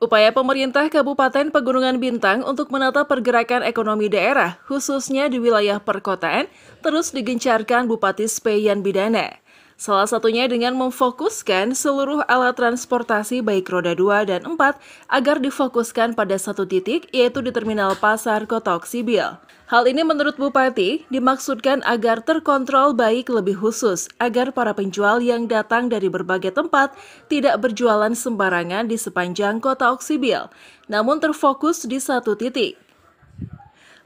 Upaya pemerintah Kabupaten Pegunungan Bintang untuk menata pergerakan ekonomi daerah, khususnya di wilayah perkotaan, terus digencarkan Bupati Speyan Bidana. Salah satunya dengan memfokuskan seluruh alat transportasi baik roda 2 dan 4 agar difokuskan pada satu titik yaitu di Terminal Pasar Kotok Sibil. Hal ini menurut Bupati dimaksudkan agar terkontrol baik lebih khusus agar para penjual yang datang dari berbagai tempat tidak berjualan sembarangan di sepanjang kota Oksibil, namun terfokus di satu titik.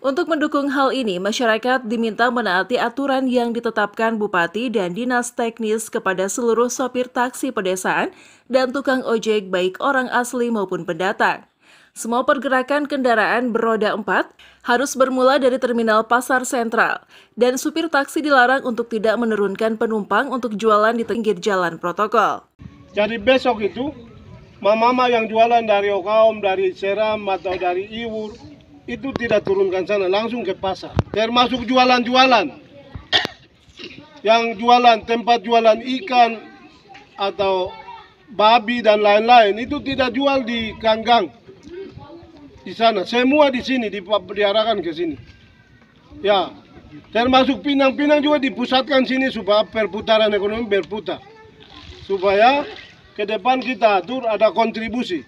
Untuk mendukung hal ini, masyarakat diminta menaati aturan yang ditetapkan Bupati dan Dinas Teknis kepada seluruh sopir taksi pedesaan dan tukang ojek baik orang asli maupun pendatang. Semua pergerakan kendaraan beroda empat harus bermula dari terminal pasar sentral, dan supir taksi dilarang untuk tidak menurunkan penumpang untuk jualan di pinggir jalan protokol. Jadi besok itu, mama-mama yang jualan dari Okaom, dari Seram, atau dari Iwur, itu tidak turunkan sana, langsung ke pasar. Termasuk jualan-jualan. Yang jualan, tempat jualan ikan atau babi dan lain-lain, itu tidak jual di ganggang. Di sana, semua di sini, diarahkan ke sini. Ya, termasuk pinang-pinang juga dipusatkan sini supaya perputaran ekonomi berputar. Supaya ke depan kita atur ada kontribusi.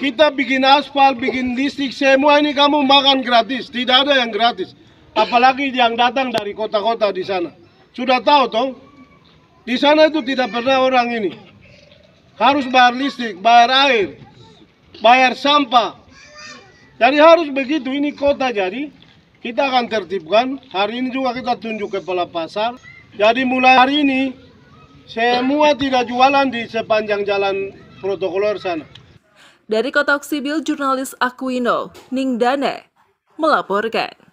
Kita bikin aspal, bikin listrik, semua ini kamu makan gratis. Tidak ada yang gratis. Apalagi yang datang dari kota-kota di sana. Sudah tahu toh? Di sana itu tidak pernah orang ini. Harus bayar listrik, bayar air, bayar sampah. Jadi harus begitu, ini kota jadi. Kita akan tertibkan, hari ini juga kita tunjuk kepala pasar. Jadi mulai hari ini, semua tidak jualan di sepanjang jalan protokoler sana. Dari Kotak Sibil, jurnalis Aquino, Ning Ningdane, melaporkan.